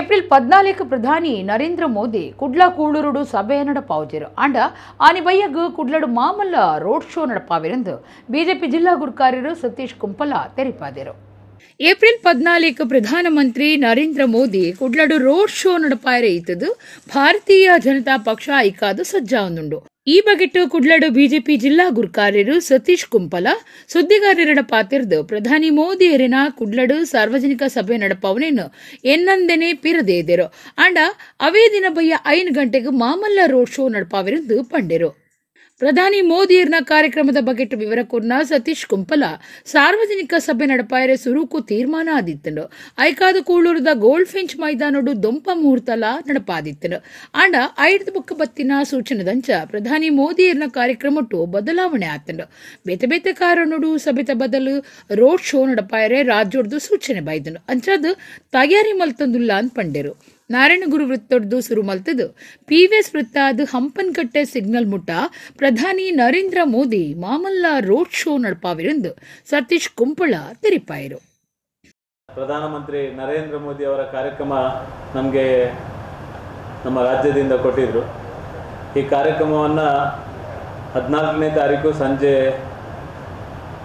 ಏಪ್ರಿಲ್ ಪದ್ನಾಲ್ಕು ಪ್ರಧಾನಿ ನರೇಂದ್ರ ಮೋದಿ ಕುಡ್ಲ ಕೂಳೂರುಡು ಸಭೆ ನಡಪಾವುಜರು ಅಂಡ ಆನೆ ಬಯ್ಯಗ ಕುಡ್ಲಡು ಮಾಮಲ್ಲ ರೋಡ್ ಶೋ ನಡಪಾವಿರೆಂದು ಬಿಜೆಪಿ ಜಿಲ್ಲಾ ಗುರುಕಾರ್ಯರು ಸತೀಶ್ ಕುಂಪಲ ತೆರಿಪಾದರು ಏಪ್ರಿಲ್ ಪ್ರಧಾನ ಪ್ರಧಾನಮಂತ್ರಿ ನರೇಂದ್ರ ಮೋದಿ ಕುಡ್ಲಡು ರೋಡ್ ಶೋ ನಡಪಾಯರೆ ಇತ್ತದು ಭಾರತೀಯ ಜನತಾ ಪಕ್ಷ ಐಕಾದು ಒಂದುಂಡು ಈ ಬಗೆಟ್ಟು ಕುಡ್ಲಡು ಬಿಜೆಪಿ ಜಿಲ್ಲಾ ಗುರುಕಾರ್ಯರು ಸತೀಶ್ ಕುಂಪಲ ಸುದ್ದಿಗಾರರಡ ಪಾತಿರ್ದು ಪ್ರಧಾನಿ ಮೋದಿ ಎರೆನ ಕುಡ್ಲಡು ಸಾರ್ವಜನಿಕ ಸಭೆ ನಡಪವನೇನು ಎನ್ನಂದೆನೆ ಪಿರದೇದೆರು ಅಂಡ ಅವೇ ದಿನ ಬಯ್ಯ ಐನ್ ಗಂಟೆಗೆ ಮಾಮಲ್ಲ ರೋಡ್ ಶೋ ನಡಪಾವಿರಂದು ಪಂಡೆರು ಪ್ರಧಾನಿ ಮೋದಿಯರ್ನ ಕಾರ್ಯಕ್ರಮದ ವಿವರ ಕೊರ್ನ ಸತೀಶ್ ಕುಂಪಲ ಸಾರ್ವಜನಿಕ ಸಭೆ ನಡಪಾಯರೆ ಸುರುಕು ತೀರ್ಮಾನ ಆದಿತ್ತನು ಐಕಾದ ಕೂಳೂರದ ಗೋಲ್ಡ್ ಫಿಂಚ್ ಮೈದಾನಡು ದೊಂಪ ಮುಹೂರ್ತಲ ನಡಪಾದಿತ್ತನು ಆಂಡ ಐದು ಬುಕ್ ಬತ್ತಿನ ಸೂಚನೆದಂಚ ಪ್ರಧಾನಿ ಮೋದಿಯರ್ನ ಕಾರ್ಯಕ್ರಮಟ್ಟು ಬದಲಾವಣೆ ಆತನು ಬೇತೆ ಬೇತೆ ಕಾರಣೋಡು ಸಭೆತ ಬದಲು ರೋಡ್ ಶೋ ನಡಪಾಯರೆ ರಾಜ್ಯೋಡ್ದು ಸೂಚನೆ ಬಾಯ್ದನು ಅಂಚಾದ ತಯಾರಿ ಮಲ್ತಂದುಲ್ಲ ಪಂಡೆರು ನಾರಾಯಣಗುರು ವೃತ್ತದ್ದು ಶುರು ಮಲ್ತದು ಪಿ ವಿ ಎಸ್ ವೃತ್ತ ಅದು ಹಂಪನ್ಕಟ್ಟೆ ಸಿಗ್ನಲ್ ಮುಟ್ಟ ಪ್ರಧಾನಿ ನರೇಂದ್ರ ಮೋದಿ ಮಾಮಲ್ಲ ರೋಡ್ ಶೋ ನಡಪಾವಿರೆಂದು ಸತೀಶ್ ಕುಂಪಳ ತಿರಿಪಾಯಿರು ಪ್ರಧಾನಮಂತ್ರಿ ನರೇಂದ್ರ ಮೋದಿ ಅವರ ಕಾರ್ಯಕ್ರಮ ನಮಗೆ ನಮ್ಮ ರಾಜ್ಯದಿಂದ ಕೊಟ್ಟಿದ್ರು ಈ ಕಾರ್ಯಕ್ರಮವನ್ನು ಹದಿನಾಲ್ಕನೇ ತಾರೀಕು ಸಂಜೆ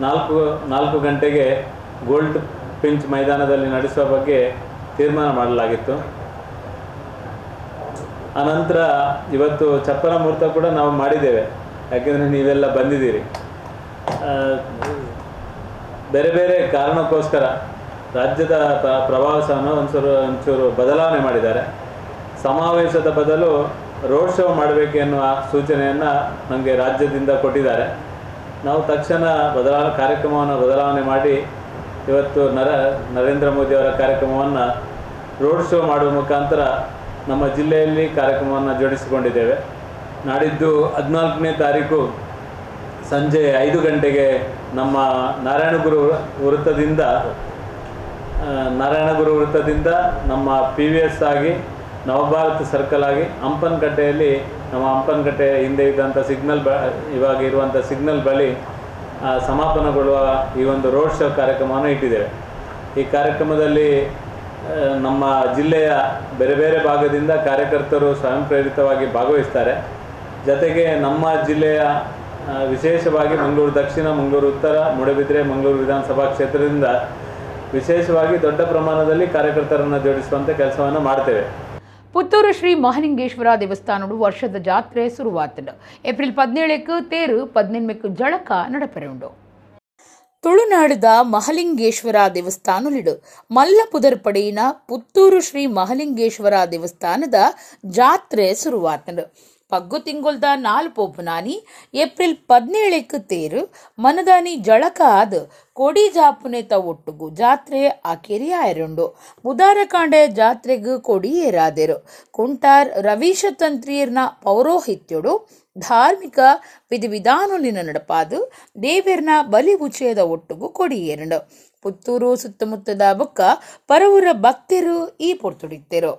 ನಾಲ್ಕು ನಾಲ್ಕು ಗಂಟೆಗೆ ಗೋಲ್ಡ್ ಪಿಂಚ್ ಮೈದಾನದಲ್ಲಿ ನಡೆಸುವ ಬಗ್ಗೆ ತೀರ್ಮಾನ ಮಾಡಲಾಗಿತ್ತು ಅನಂತರ ಇವತ್ತು ಚಪ್ಪರ ಮುಹೂರ್ತ ಕೂಡ ನಾವು ಮಾಡಿದ್ದೇವೆ ಯಾಕೆಂದರೆ ನೀವೆಲ್ಲ ಬಂದಿದ್ದೀರಿ ಬೇರೆ ಬೇರೆ ಕಾರಣಕ್ಕೋಸ್ಕರ ರಾಜ್ಯದ ಪ್ರವಾಸವನ್ನು ಒಂಚೂರು ಒಂಚೂರು ಬದಲಾವಣೆ ಮಾಡಿದ್ದಾರೆ ಸಮಾವೇಶದ ಬದಲು ರೋಡ್ ಶೋ ಮಾಡಬೇಕೆನ್ನುವ ಸೂಚನೆಯನ್ನು ನಮಗೆ ರಾಜ್ಯದಿಂದ ಕೊಟ್ಟಿದ್ದಾರೆ ನಾವು ತಕ್ಷಣ ಬದಲಾ ಕಾರ್ಯಕ್ರಮವನ್ನು ಬದಲಾವಣೆ ಮಾಡಿ ಇವತ್ತು ನರ ನರೇಂದ್ರ ಅವರ ಕಾರ್ಯಕ್ರಮವನ್ನು ರೋಡ್ ಶೋ ಮಾಡುವ ಮುಖಾಂತರ ನಮ್ಮ ಜಿಲ್ಲೆಯಲ್ಲಿ ಕಾರ್ಯಕ್ರಮವನ್ನು ಜೋಡಿಸಿಕೊಂಡಿದ್ದೇವೆ ನಾಡಿದ್ದು ಹದಿನಾಲ್ಕನೇ ತಾರೀಕು ಸಂಜೆ ಐದು ಗಂಟೆಗೆ ನಮ್ಮ ನಾರಾಯಣಗುರು ವೃತ್ತದಿಂದ ನಾರಾಯಣಗುರು ವೃತ್ತದಿಂದ ನಮ್ಮ ಪಿ ವಿ ಎಸ್ ಆಗಿ ನವಭಾರತ ಸರ್ಕಲ್ ಆಗಿ ಹಂಪನಕಟ್ಟೆಯಲ್ಲಿ ನಮ್ಮ ಹಂಪನಕಟ್ಟೆ ಹಿಂದೆ ಇದ್ದಂಥ ಸಿಗ್ನಲ್ ಬ ಇವಾಗ ಇರುವಂಥ ಸಿಗ್ನಲ್ ಬಳಿ ಸಮಾಪನಗೊಳ್ಳುವ ಈ ಒಂದು ರೋಡ್ ಶೋ ಕಾರ್ಯಕ್ರಮವನ್ನು ಇಟ್ಟಿದ್ದೇವೆ ಈ ಕಾರ್ಯಕ್ರಮದಲ್ಲಿ ನಮ್ಮ ಜಿಲ್ಲೆಯ ಬೇರೆ ಬೇರೆ ಭಾಗದಿಂದ ಕಾರ್ಯಕರ್ತರು ಸ್ವಯಂ ಪ್ರೇರಿತವಾಗಿ ಭಾಗವಹಿಸ್ತಾರೆ ಜೊತೆಗೆ ನಮ್ಮ ಜಿಲ್ಲೆಯ ವಿಶೇಷವಾಗಿ ಮಂಗಳೂರು ದಕ್ಷಿಣ ಮಂಗಳೂರು ಉತ್ತರ ಮೂಡಬಿದ್ರೆ ಮಂಗಳೂರು ವಿಧಾನಸಭಾ ಕ್ಷೇತ್ರದಿಂದ ವಿಶೇಷವಾಗಿ ದೊಡ್ಡ ಪ್ರಮಾಣದಲ್ಲಿ ಕಾರ್ಯಕರ್ತರನ್ನು ಜೋಡಿಸುವಂತೆ ಕೆಲಸವನ್ನು ಮಾಡ್ತೇವೆ ಪುತ್ತೂರು ಶ್ರೀ ಮಹಾಲಿಂಗೇಶ್ವರ ದೇವಸ್ಥಾನದ ವರ್ಷದ ಜಾತ್ರೆ ಶುರುವಾತಡು ಏಪ್ರಿಲ್ ಪದಿನೇಳಕ್ಕೆ ತೇರು ಪದಿನೆಂಟಕ್ಕೆ ಜಳಕ ಉಂಟು ತುಳುನಾಡಿದ ಮಹಲಿಂಗೇಶ್ವರ ದೇವಸ್ಥಾನಲಿಡು ಮಲ್ಲ ಪುತ್ತೂರು ಶ್ರೀ ಮಹಲಿಂಗೇಶ್ವರ ದೇವಸ್ಥಾನದ ಜಾತ್ರೆ ಶುರುವಾತನು ಪಗ್ಗು ತಿಂಗುಲ್ದ ಪೋಪುನಾನಿ ಏಪ್ರಿಲ್ ಪದಿನೇಳಕ್ಕೆ ತೇರು ಮನದಾನಿ ಜಳಕ ಆದ ಕೊಡಿ ಜಾಪುನೆತ ಒಟ್ಟುಗು ಜಾತ್ರೆ ಆಕೆರಿ ಆಯರುಂಡು ಕಾಂಡೆ ಜಾತ್ರೆಗೂ ಕೊಡಿ ಏರಾದೆರು ಕುಂಟಾರ್ ರವೀಶ ತಂತ್ರಿಯರ್ನ ಪೌರೋಹಿತ್ಯಡು ಧಾರ್ಮಿಕ ವಿಧಿವಿಧಾನುಲಿನ ನಡಪಾದು ದೇವೇರ್ನ ಬಲಿ ಉಚಯದ ಒಟ್ಟುಗು ಕೊಡಿಯೇರಡು ಪುತ್ತೂರು ಸುತ್ತಮುತ್ತದ ಬುಕ್ಕ ಪರವರ ಭಕ್ತರು ಈ ಪೊರ್ತುಡಿತ್ತರು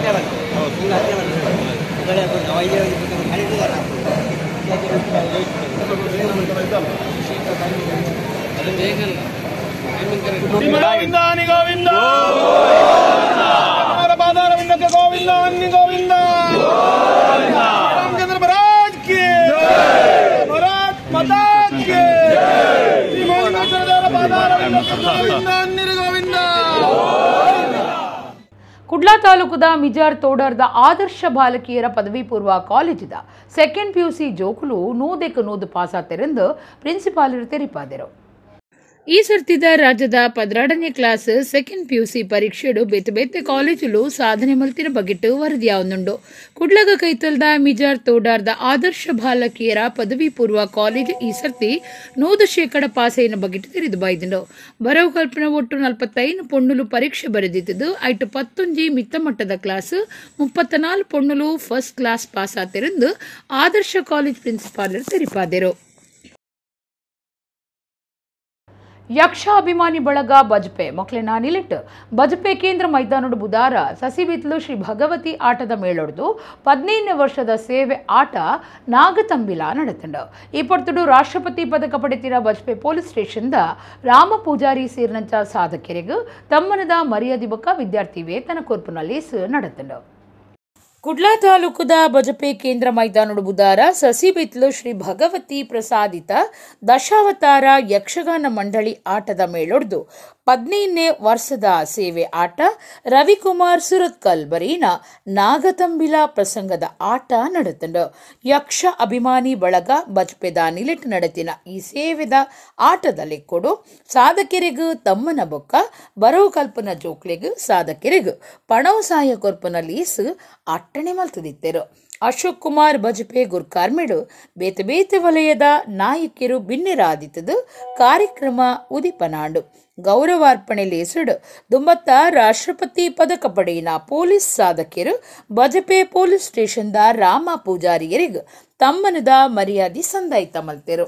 电吧？哦，对吧？电吧？那个，那 ಕುರ್ಲಾ ತಾಲೂಕದ ಮಿಜಾರ್ ತೋಡರ್ದ ಆದರ್ಶ ಬಾಲಕಿಯರ ಪದವಿ ಪೂರ್ವ ಕಾಲೇಜಿದ ಸೆಕೆಂಡ್ ಪಿಯುಸಿ ಜೋಕುಲು ನೋದೆಕ್ ನೂದು ಪಾಸಾತೆರೆಂದು ಪ್ರಿನ್ಸಿಪಾಲರು ತೆರಿಪಾದರು ಈ ಸರ್ತಿದ ರಾಜ್ಯದ ಪದರಾಡನೇ class second P U C ಪರೀಕ್ಷೆಡು ಬೇತೆ ಬೇತೆ ಕಾಲೇಜುಲು ಸಾಧನೆ ಮಲ್ತಿನ ಬಗೆಟ್ಟು ವರದಿಯಾವನುಂಡು ಕುಡ್ಲಗ ಕೈತಲ್ದ ಮಿಜಾರ್ ತೋಡಾರ್ದ ಆದರ್ಶ ಬಾಲಕಿಯರ ಪದವಿ ಪೂರ್ವ ಕಾಲೇಜ್ ಈ ಸರ್ತಿ ನೂದ ಶೇಕಡ ಪಾಸೈನ ಬಗೆಟ್ಟು ತೆರೆದು ಬಾಯ್ದುಂಡು ಬರವು ಒಟ್ಟು ನಲ್ಪತ್ತೈದು ಪೊಣ್ಣುಲು ಪರೀಕ್ಷೆ ಬರೆದಿದ್ದು ಐಟು ಪತ್ತೊಂಜಿ ಮಿತ್ತ ಮಟ್ಟದ ಕ್ಲಾಸ್ ಮುಪ್ಪತ್ತ ನಾಲ್ಕು ಪೊಣ್ಣುಲು ಫಸ್ಟ್ ಕ್ಲಾಸ್ ಪಾಸ್ ಆತಿರಂದು ಆದರ್ಶ ಕಾಲೇಜ್ ಪ್ರಿನ್ಸಿಪಾಲ್ ತೆರಿಪಾದರು ಯಕ್ಷ ಅಭಿಮಾನಿ ಬಳಗ ಬಜ್ಪೆ ಮಕ್ಕಳೇ ನಿಲಿಟ್ ಬಜಪೆ ಕೇಂದ್ರ ಮೈದಾನದ ಬುಧಾರ ಸಸಿಬಿತ್ಲು ಶ್ರೀ ಭಗವತಿ ಆಟದ ಮೇಳೊಡ್ದು ಪದಿನೈದನೇ ವರ್ಷದ ಸೇವೆ ಆಟ ನಾಗತಂಬಿಲ ನಡೆತಂಡ ಇಪ್ಪತ್ತಡು ರಾಷ್ಟ್ರಪತಿ ಪದಕ ಪಡೆತಿರ ಬಜ್ಪೆ ಪೊಲೀಸ್ ಸ್ಟೇಷನ್ದ ರಾಮ ಪೂಜಾರಿ ಸೇರಿನಂಚ ಸಾಧಕರಿಗೆ ತಮ್ಮನದ ಬಕ ವಿದ್ಯಾರ್ಥಿ ವೇತನ ಸ ನಡೆತಂಡ ಕುಡ್ಲಾ ತಾಲೂಕದ ಬಜಪೆ ಕೇಂದ್ರ ಸಸಿ ಸಸಿಬಿತ್ಲು ಶ್ರೀ ಭಗವತಿ ಪ್ರಸಾದಿತ ದಶಾವತಾರ ಯಕ್ಷಗಾನ ಮಂಡಳಿ ಆಟದ ಮೇಳೊಡ್ದು ಹದಿನೈದನೇ ವರ್ಷದ ಸೇವೆ ಆಟ ರವಿಕುಮಾರ್ ಸುರತ್ಕಲ್ ಬರೀನ ನಾಗತಂಬಿಲ ಪ್ರಸಂಗದ ಆಟ ನಡೆತಂಡು ಯಕ್ಷ ಅಭಿಮಾನಿ ಬಳಗ ಬಜ್ಪೆದ ನಿಲಿಟ್ ನಡೆತಿನ ಈ ಸೇವೆದ ಆಟದಲ್ಲಿ ಕೊಡು ಸಾಧಕೆರೆಗು ತಮ್ಮನ ಬೊಕ್ಕ ಬರೋ ಕಲ್ಪನ ಜೋಕ್ಲೆಗು ಸಾಧಕೆರೆಗು ಪಣವ್ ಸಾಯ ಕೊರ್ಪನ ಲೀಸು ಅಟ್ಟಣೆ ಮಲ್ತದಿತ್ತರು ಅಶೋಕ್ ಕುಮಾರ್ ಬಜಪೆ ಗುರ್ಕಾರ್ಮಿಡು ಬೇತೆ ವಲಯದ ನಾಯಕಿರು ಬಿನ್ನೆರಾದಿತದು ಕಾರ್ಯಕ್ರಮ ಉದಿಪನಾಂಡು ಗೌರವಾರ್ಪಣೆ ಲೇಸಡ್ ದುಂಬತ್ತ ರಾಷ್ಟ್ರಪತಿ ಪದಕ ಪಡೆಯಿನ ಪೊಲೀಸ್ ಸಾಧಕಿಯರು ಬಜಪೆ ಪೊಲೀಸ್ ಸ್ಟೇಷನ್ದ ರಾಮ ಪೂಜಾರಿಯರಿಗೆ ತಮ್ಮನದ ಮರ್ಯಾದಿ ಸಂದಾಯಿತ ಮಲ್ತೆರು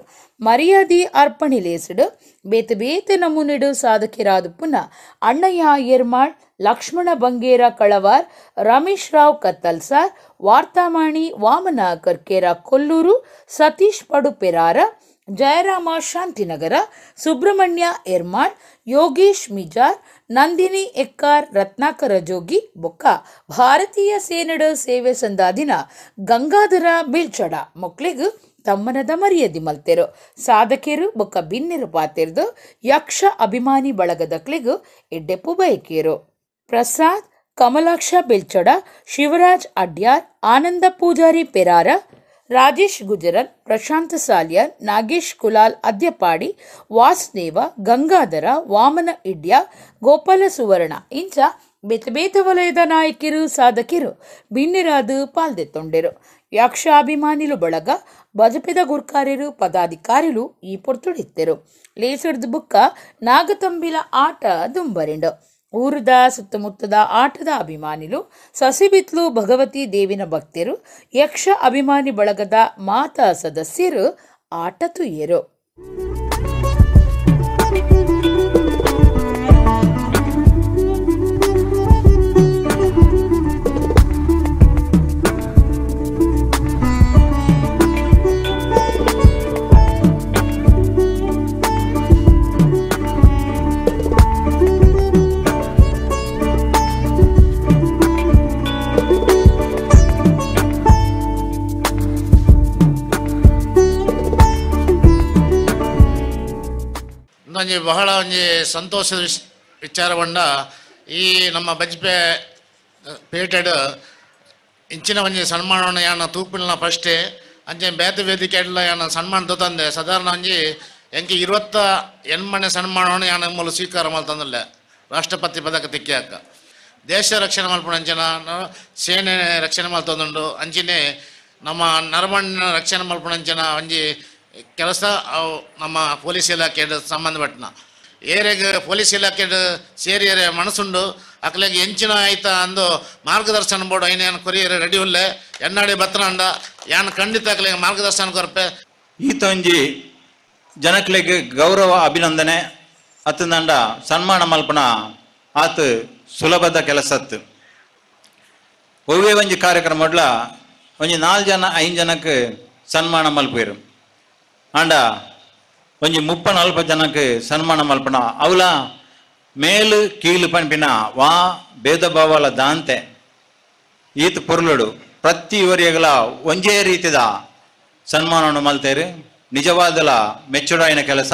ಮರ್ಯಾದಿ ಅರ್ಪಣೆ ಲೇಸಡು ಬೇತ ಬೇತ ನಮೂನಿಡು ಸಾಧಕಿರಾದ ಪುನಃ ಅಣ್ಣಯ್ಯ ಏರ್ಮಾಳ್ ಲಕ್ಷ್ಮಣ ಬಂಗೇರ ಕಳವಾರ್ ರಮೇಶ್ ರಾವ್ ಕತ್ತಲ್ಸಾರ್ ವಾರ್ತಾಮಾಣಿ ವಾಮನ ಕರ್ಕೇರ ಕೊಲ್ಲೂರು ಸತೀಶ್ ಪಡುಪೆರಾರ ಜಯರಾಮ ಶಾಂತಿನಗರ ಸುಬ್ರಹ್ಮಣ್ಯ ಎರ್ಮಾಳ್ ಯೋಗೀಶ್ ಮಿಜಾರ್ ನಂದಿನಿ ಎಕ್ಕಾರ್ ರತ್ನಾಕರ ಜೋಗಿ ಬೊಕ್ಕ ಭಾರತೀಯ ಸೇನೆಡು ಸೇವೆ ಸಂದಾದಿನ ಗಂಗಾಧರ ಬಿಲ್ಚಡ ಮಕ್ಕಳಿಗೂ ತಮ್ಮನದ ಮರ್ಯಾದಿ ಮಲ್ತೆರು ಸಾಧಕೇರು ಬೊಕ್ಕ ಬಿನ್ನೆರು ಪಾತೆರ್ದು ಯಕ್ಷ ಅಭಿಮಾನಿ ಬಳಗದ ಎಡ್ಡೆಪ್ಪು ಬಯಕಿಯರು ಪ್ರಸಾದ್ ಕಮಲಾಕ್ಷ ಬಿಲ್ಚಡ ಶಿವರಾಜ್ ಅಡ್ಯಾರ್ ಆನಂದ ಪೂಜಾರಿ ಪೆರಾರ ರಾಜೇಶ್ ಗುಜರನ್ ಪ್ರಶಾಂತ ಸಾಲ್ಯ ನಾಗೇಶ್ ಕುಲಾಲ್ ಅದ್ಯಪಾಡಿ ವಾಸುದೇವ ಗಂಗಾಧರ ವಾಮನ ಇಡ್ಯ ಗೋಪಾಲ ಸುವರ್ಣ ಇಂಚ ಬೇತ ವಲಯದ ನಾಯಕಿರು ಸಾಧಕಿರು ಪಾಲ್ದೆ ಪಾಲ್ದೆತ್ತೊಂಡೆರು ಯಕ್ಷಾಭಿಮಾನಿಲು ಬಳಗ ಬಜಪೆದ ಗುರ್ಕಾರ್ಯರು ಪದಾಧಿಕಾರಿಲು ಈ ಪೊರ್ತುಡಿತ್ತೆರು ಲೇಸರ್ದು ಬುಕ್ಕ ನಾಗತಂಬಿಲ ಆಟ ದುಂಬರೆಂಡು ಊರದ ಸುತ್ತಮುತ್ತದ ಆಟದ ಅಭಿಮಾನಿಲು ಸಸಿಬಿತ್ಲು ಭಗವತಿ ದೇವಿನ ಭಕ್ತರು ಯಕ್ಷ ಅಭಿಮಾನಿ ಬಳಗದ ಮಾತ ಸದಸ್ಯರು ಆಟತುಯರು ಒಂಜಿ ಬಹಳ ಒಂಜಿ ಸಂತೋಷದ ವಿಶ್ ವಿಚಾರ ಈ ನಮ್ಮ ಬಜ್ಪೆ ಪೇಟೆಡ್ ಇಂಚಿನ ಒಂಜಿ ಸನ್ಮಾನವನ್ನು ಯಾಣ ತೂಪಿನ ಫಸ್ಟೇ ಅಂಜೆ ಬೇತ ವೇದಿಕೆ ಎಲ್ಲ ಯಾನ ಸನ್ಮಾನ ತಂದೆ ಸಾಧಾರಣ ಒಂಜಿ ಹೆಂಗೆ ಇರುವತ್ತ ಎಣ್ಮನೆ ಸನ್ಮಾನವನ್ನು ಯಾನ ಮೂಲ ಸ್ವೀಕಾರ ತಂದಿಲ್ಲ ರಾಷ್ಟ್ರಪತಿ ಪದಕ ತಿಕ್ಕಾಕ ದೇಶ ರಕ್ಷಣೆ ಮಾಡ್ಕೊಂಡು ಅಂಜನ ಸೇನೆ ರಕ್ಷಣೆ ಮಾಡ್ತಂದುಂಡು ಅಂಜಿನೇ ನಮ್ಮ ನರಮಣ್ಣ ರಕ್ಷಣೆ ಮಾಡ್ಕೊಂಡು ಅಂಜನ ಒಂಜಿ ಕೆಲಸ ನಮ್ಮ ಪೊಲೀಸ್ ಇಲಾಖೆ ಸಂಬಂಧಪಟ್ಟನ ಏರಿಯಾಗೆ ಪೊಲೀಸ್ ಇಲಾಖೆ ಸೇರಿ ಮನಸುಂಡು ಮನಸ್ಸುಂಡು ಅಕ್ಲೆಗೆ ಎಂಚಿನ ಆಯ್ತಾ ಅಂದು ಮಾರ್ಗದರ್ಶನ ಬೋರ್ಡ್ ಐನೇನು ಕೊರಿಯರ್ ರೆಡಿ ಉಲ್ಲೆ ಎನ್ನಾಡಿ ಬತ್ತನಂಡ ಯಾನ್ ಖಂಡಿತ ಅಕ್ಲೆಗೆ ಮಾರ್ಗದರ್ಶನ ಕೊರಪೆ ಈತ ಒಂಜಿ ಜನಕ್ಲೆಗೆ ಗೌರವ ಅಭಿನಂದನೆ ಅತ್ತಂದಂಡ ಸನ್ಮಾನ ಮಲ್ಪನ ಆತ ಸುಲಭದ ಕೆಲಸ ಒಂಜಿ ಕಾರ್ಯಕ್ರಮ ಒಂಜಿ ನಾಲ್ಕು ಜನ ಐದು ಜನಕ್ಕೆ ಸನ್ಮಾನ ಮಲ್ಪೇರು ಆಂಡ ಒಂಜಿ ಮುಪ್ಪ ನಲ್ಪ ಜನಕ್ಕೆ ಸನ್ಮಾನ ಮಲ್ಪಣ ಅವಲ ಮೇಲು ಕೀಲು ಪಂಪಿನ ವಾ ಭೇದ ಭಾವಲ ದಾಂತೆ ಈತ ಪೊರ್ಲುಡು ಪ್ರತಿ ಇವರಿಗಲ ಒಂಜೇ ರೀತಿದ ಸನ್ಮಾನವನ್ನು ಮಲ್ತೇರಿ ನಿಜವಾದಲ ಮೆಚ್ಚುಡಾಯಿನ ಕೆಲಸ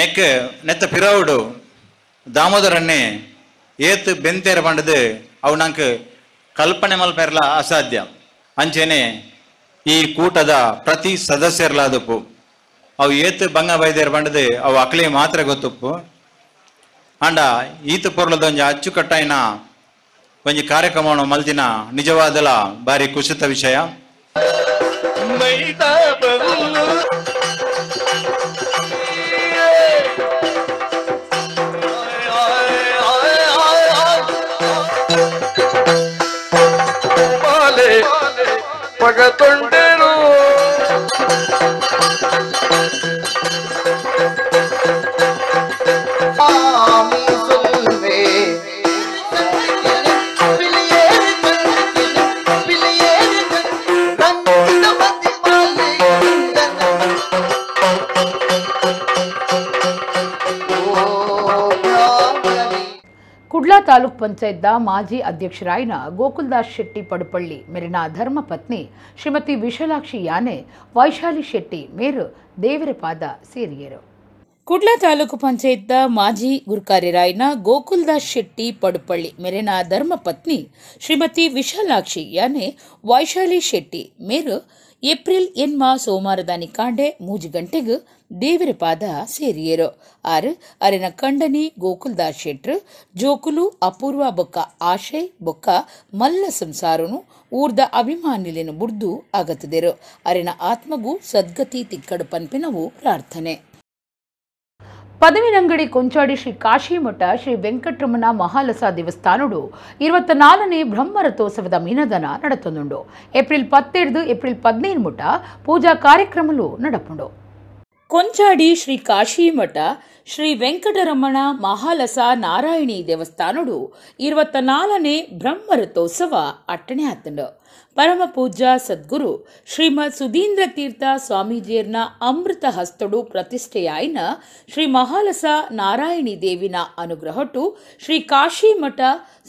ನೆಕ್ ನೆತ್ತ ಪಿರಾವುಡು ದಾಮೋದರನ್ನೇ ಏತ್ ಬೆಂತೇರ ಪಂಡದು ಅವು ನಂಗೆ ಕಲ್ಪನೆ ಮಲ್ಪೇರಲ ಅಸಾಧ್ಯ ಅಂಚೆನೆ ಈ ಕೂಟದ ಪ್ರತಿ ಸದಸ್ಯರ್ಲಾದಪ್ಪು ಅವು ಏತ್ ಬಂಗ ಬೈದೇರ್ ಬಂಡದೆ ಅವು ಅಕ್ಲಿ ಮಾತ್ರ ಗೊತ್ತಪ್ಪು ಅಂಡ ಈತ ಪೊರ್ಲದ ಒಂಜಿ ಅಚ್ಚುಕಟ್ಟಾಯಿನ ಒಂಜಿ ಕಾರ್ಯಕ್ರಮವನ್ನು ಮಲ್ತಿನ ನಿಜವಾದಲ ಬಾರಿ ಕುಸಿತ ವಿಷಯ Reggaeton ತಾಲೂಕ್ ಪಂಚಾಯತ್ನ ಮಾಜಿ ಅಧ್ಯಕ್ಷರಾಯಿನ ಗೋಕುಲ್ದಾಸ್ ಶೆಟ್ಟಿ ಪಡುಪಳ್ಳಿ ಧರ್ಮ ಧರ್ಮಪತ್ನಿ ಶ್ರೀಮತಿ ವಿಶಾಲಾಕ್ಷಿ ಯಾನೆ ವೈಶಾಲಿ ಶೆಟ್ಟಿ ಮೇರು ದೇವರಪಾದ ಸೇರಿಯರು ಕುಡ್ಲ ತಾಲೂಕು ಪಂಚಾಯತ್ನ ಮಾಜಿ ಗುರುಕಾರಿರಾಯ್ನ ಗೋಕುಲ್ದಾಸ್ ಶೆಟ್ಟಿ ಪಡುಪಳ್ಳಿ ಮೇರಿನ ಧರ್ಮಪತ್ನಿ ಶ್ರೀಮತಿ ವಿಶಾಲಾಕ್ಷಿ ಯಾನೆ ವೈಶಾಲಿ ಶೆಟ್ಟಿ ಮೇರು ಏಪ್ರಿಲ್ ಎನ್ಮ ಸೋಮವಾರದ ನಿಕಾಂಡೆ ಮೂಜು ಗಂಟೆಗೆ ದೇವರ ಪಾದ ಸೇರಿಯರು ಆರು ಅರಿನ ಕಂಡನಿ ಗೋಕುಲ್ದಾಸ್ ಶೆಟ್ರು ಜೋಕುಲು ಅಪೂರ್ವ ಬೊಕ್ಕ ಆಶಯ್ ಬೊಕ್ಕ ಮಲ್ಲ ಸಂಸಾರನು ಊರ್ದ ಅಭಿಮಾನಿಲಿನ ಬುಡ್ದು ಆಗತದಿರು ಅರಿನ ಆತ್ಮಗೂ ಸದ್ಗತಿ ತಿಕ್ಕಡು ಪನ್ಪಿನವು ಪ್ರಾರ್ಥನೆ ಪದವಿನಂಗಡಿ ಕೊಂಚಾಡಿ ಶ್ರೀ ಕಾಶಿಮಠ ಶ್ರೀ ವೆಂಕಟರಮಣ ಮಹಾಲಸ ದೇವಸ್ಥಾನಡು ಇರುವತ್ತನಾಲನೇ ಬ್ರಹ್ಮರಥೋತ್ಸವದ ಮಿನದನ ನಡತೊಂದುಂಡು ಏಪ್ರಿಲ್ ಪತ್ತೆರಡು ಏಪ್ರಿಲ್ ಪದಿನೇನು ಮುಟ పూజా కార్యక్రమాలు నడపండు కొంచాడి శ్రీ కాశీమఠ శ్రీ వెంకటరమణ మహాలస నారాయణి దేవస్థానుడు ఇరవత్త నాలనే బ్రహ్మరథోత్సవ అట్టనే అత్తండు ಪರಮ ಪೂಜ್ಯ ಸದ್ಗುರು ಶ್ರೀಮದ್ ಸುಧೀಂದ್ರ ತೀರ್ಥ ಸ್ವಾಮೀಜಿಯರ್ನ ಅಮೃತ ಹಸ್ತಡು ಪ್ರತಿಷ್ಠೆಯಾಯಿನ ಶ್ರೀ ಮಹಾಲಸ ನಾರಾಯಣಿ ದೇವಿನ ಅನುಗ್ರಹಟು ಶ್ರೀ ಮಠ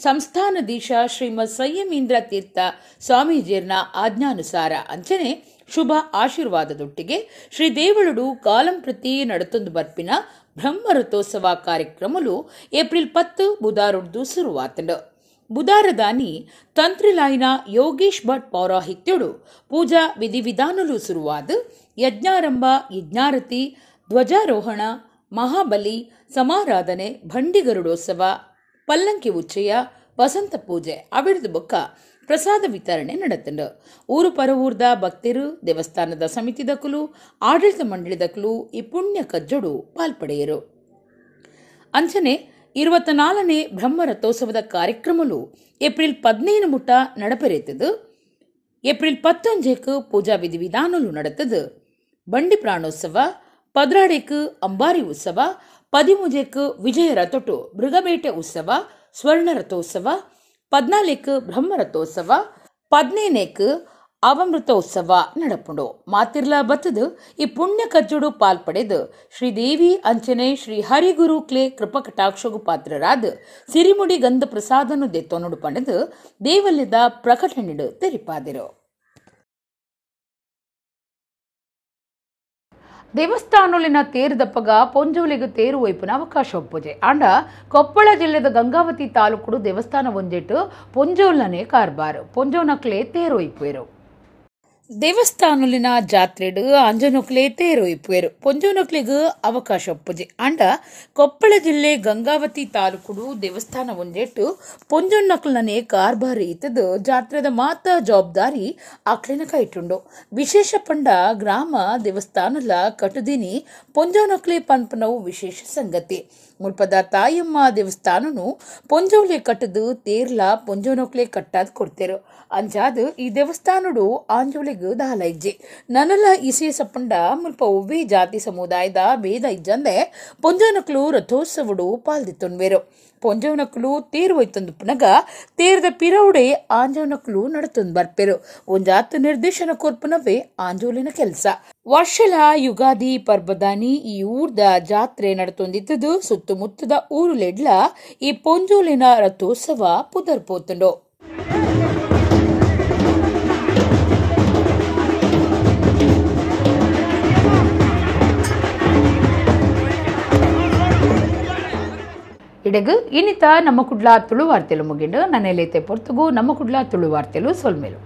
ಸಂಸ್ಥಾನಧೀಶ ಶ್ರೀಮದ್ ಸಯ್ಯಮೀಂದ್ರ ತೀರ್ಥ ಸ್ವಾಮೀಜಿಯರ್ನ ಆಜ್ಞಾನುಸಾರ ಅಂಚನೆ ಶುಭ ಆಶೀರ್ವಾದದೊಟ್ಟಿಗೆ ಶ್ರೀ ದೇವಳುಡು ಕಾಲಂ ಪ್ರತಿ ನಡತೊಂದು ಬರ್ಪಿನ ಬ್ರಹ್ಮ ರಥೋತ್ಸವ ಕಾರ್ಯಕ್ರಮಲು ಏಪ್ರಿಲ್ ಪತ್ತು ಬುಧಾರೊಡ್ದು ಶುರುವಾತಂಡು ಬುದಾರದಾನಿ ತಂತ್ರಿಲಾಯ್ನ ಯೋಗೀಶ್ ಭಟ್ ಪೌರಾಹಿತ್ಯಡು ಪೂಜಾ ವಿಧಿವಿಧಾನಲು ಶುರುವಾದ್ ಯಜ್ಞಾರಂಭ ಯಜ್ಞಾರತಿ ಧ್ವಜಾರೋಹಣ ಮಹಾಬಲಿ ಸಮಾರಾಧನೆ ಭಂಡಿಗರುಡೋತ್ಸವ ಪಲ್ಲಂಕಿ ಉಚ್ಚಯ ವಸಂತ ಪೂಜೆ ಅವಿಡ್ದು ಬೊಕ್ಕ ಪ್ರಸಾದ ವಿತರಣೆ ನಡೆತಂಡು ಊರು ಪರವೂರ್ದ ಭಕ್ತರು ದೇವಸ್ಥಾನದ ಸಮಿತಿ ದಕ್ಕಲು ಆಡಳಿತ ಮಂಡಳಿ ದಕ್ಕಲು ಈ ಪುಣ್ಯ ಕಜ್ಜಡು ಪಾಲ್ಪಡೆಯರು ಅಂಚನೆ ఇరవై నాలుగునే బ్రహ్మ రథోత్సవದ ಕಾರ್ಯಕ್ರಮలు ಏಪ್ರಿಲ್ ಹದಿನೈದು ಮುಟ್ಟ ನಡಪೆರೆತ್ತದು ಏಪ್ರಿಲ್ ಪತ್ತೊಂಜೇಕು ಪೂಜಾ ವಿಧಿವಿಧಾನಲು ನಡೆತದು ಬಂಡಿ ಪ್ರಾಣೋತ್ಸವ ಪದ್ರಾಡೇಕು ಅಂಬಾರಿ ಉತ್ಸವ పదిమూజేకు విజయ రథటు మృగబేట ఉత్సవ స్వర్ణ రథోత్సవ పద్నాలుగు బ్రహ్మ రథోత్సవ పద్నేనేకు ಅವಮೃತೋತ್ಸವ ನಡಪುಂಡು ಮಾತಿರ್ಲ ಬತ್ತದು ಈ ಪುಣ್ಯ ಕಜ್ಜುಡು ಪಾಲ್ಪಡೆದು ಶ್ರೀದೇವಿ ಅಂಚನೆ ಶ್ರೀ ಹರಿಗುರು ಕ್ಲೇ ಕೃಪಕಟಾಕ್ಷಗು ಪಾತ್ರರಾದ ಸಿರಿಮುಡಿ ಗಂಧ ಪ್ರಸಾದನು ದೆತ್ತೊನಡು ಪಡೆದು ದೇವಲ್ಯದ ಪ್ರಕಟಣೆಡು ತೆರಿಪಾದಿರು ದೇವಸ್ಥಾನಲಿನ ದಪ್ಪಗ ಪೊಂಜೋಲಿಗೆ ತೇರು ವೈಪುನ ಅವಕಾಶ ಒಪ್ಪುಜೆ ಆಂಡ ಕೊಪ್ಪಳ ಜಿಲ್ಲೆದ ಗಂಗಾವತಿ ತಾಲೂಕು ದೇವಸ್ಥಾನ ಒಂಜೆಟ್ಟು ಪೊಂಜೋಲ್ನೇ ಕಾರ್ಬಾರು ಕ್ಲೇ ತೇರು ವೈಪುರು ದೇವಸ್ಥಾನಲಿನ ಜಾತ್ರೆಡ್ ಅಂಜನೊಕ್ಲೆ ತೇರು ಇಪ್ಪುವೆರು ಪೊಂಜೋನೊಕ್ಲೆಗ್ ಅವಕಾಶ ಒಪ್ಪುಜೆ ಅಂಡ ಕೊಪ್ಪಳ ಜಿಲ್ಲೆ ಗಂಗಾವತಿ ತಾಲೂಕುಡು ದೇವಸ್ಥಾನ ಒಂಜೆಟ್ಟು ಪೊಂಜೊನ್ನಕ್ಲನೇ ಕಾರ್ಬಾರಿ ಇತ್ತದ ಜಾತ್ರೆದ ಮಾತ ಜವಾಬ್ದಾರಿ ಆಕ್ಲಿನ ಕೈಟುಂಡು ವಿಶೇಷ ಪಂಡ ಗ್ರಾಮ ದೇವಸ್ಥಾನಲ ಕಟುದಿನಿ ಪೊಂಜೋನೊಕ್ಲೆ ಪನ್ಪನವು ವಿಶೇಷ ಸಂಗತಿ ಮುಲ್ಪದ ತಾಯಮ್ಮ ದೇವಸ್ಥಾನನು ಪೊಂಜೋಲೆ ಕಟ್ಟದು ತೇರ್ಲ ಪೊಂಜೋನೊಕ್ಲೆ ಕಟ್ಟಾದ್ ಕೊಡ್ತೇರು ಅಂಜಾದ ಈ ದೇವಸ್ಥಾನಡು ಆಂಜೋಲೆಗ್ ದಾಲ ಇಜ್ಜೆ ನನಲ ಇಸೆ ಸಪ್ಪಂಡ ಮುಲ್ಪ ಒವ್ವೆ ಜಾತಿ ಸಮುದಾಯದ ಭೇದ ಇಜ್ಜಂದೆ ಪೊಂಜೋನಕ್ಲು ರಥೋತ್ಸವಡು ಪಾಲ್ದಿತ್ತೊನ್ವೇರು ತೇರು ಹೋಯ್ತಂದು ಪುನಗ ತೇರದ ಪಿರವುಡೆ ಆಂಜವನಕ್ಲು ನಡತೊಂದು ಬರ್ಪೆರು ಒಂಜಾತ ನಿರ್ದೇಶನ ಕೊರ್ಪುನವೇ ಆಂಜೋಲಿನ ಕೆಲಸ ವರ್ಷಲ ಯುಗಾದಿ ಪರ್ಬದಾನಿ ಈ ಊರ್ದ ಜಾತ್ರೆ ನಡತೊಂದಿದ್ದುದು ಸುತ್ತಮುತ್ತದ ಊರುಲೆಡ್ಲ ಈ ಪೊಂಜೋಲಿನ ರಥೋತ್ಸವ ಪುದರ್ಪೋತುಂಡು ಇಡಗು ಇನ್ನಿತ ನಮ್ಮ ಕುಡ್ಲ ತುಳು ವಾರ್ತೆಲು ಮುಗಿಂಡು ನನ್ನೆಲೈತೆ ಪೊರ್ತುಗು ನಮ್ಮ ಕುಡ್ಲ ತುಳು ವಾರ್ತೆಲು ಸೊಲ್ಮೇಲು